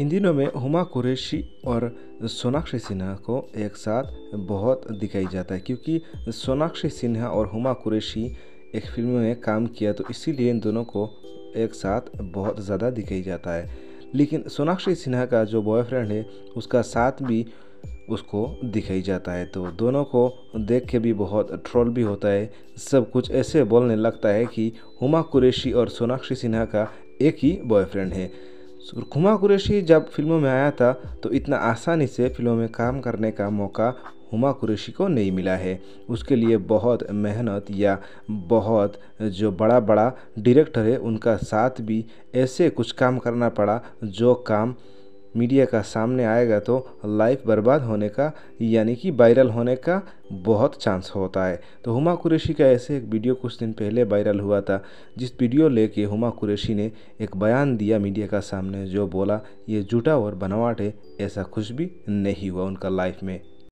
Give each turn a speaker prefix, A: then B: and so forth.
A: इन दिनों में हुमा कुरैशी और सोनाक्षी सिन्हा को एक साथ बहुत दिखाई जाता है क्योंकि सोनाक्षी सिन्हा और हुमा कुरैशी एक फिल्म में काम किया तो इसीलिए इन दोनों को एक साथ बहुत ज़्यादा दिखाई जाता है लेकिन सोनाक्षी सिन्हा का जो बॉयफ्रेंड है उसका साथ भी उसको दिखाई जाता है तो दोनों को देख के भी बहुत ट्रोल भी होता है सब कुछ ऐसे बोलने लगता है कि हुमा कुरैशी और सोनाक्षी सिन्हा का एक ही बॉयफ्रेंड है खुमा कुरैशी जब फिल्मों में आया था तो इतना आसानी से फिल्मों में काम करने का मौका हुमा कुरैशी को नहीं मिला है उसके लिए बहुत मेहनत या बहुत जो बड़ा बड़ा डायरेक्टर है उनका साथ भी ऐसे कुछ काम करना पड़ा जो काम मीडिया का सामने आएगा तो लाइफ बर्बाद होने का यानी कि वायरल होने का बहुत चांस होता है तो हुमा कुरैशी का ऐसे एक वीडियो कुछ दिन पहले वायरल हुआ था जिस वीडियो लेके हुमा कुरैशी ने एक बयान दिया मीडिया का सामने जो बोला ये जुटा और बनावट है ऐसा कुछ भी नहीं हुआ उनका लाइफ में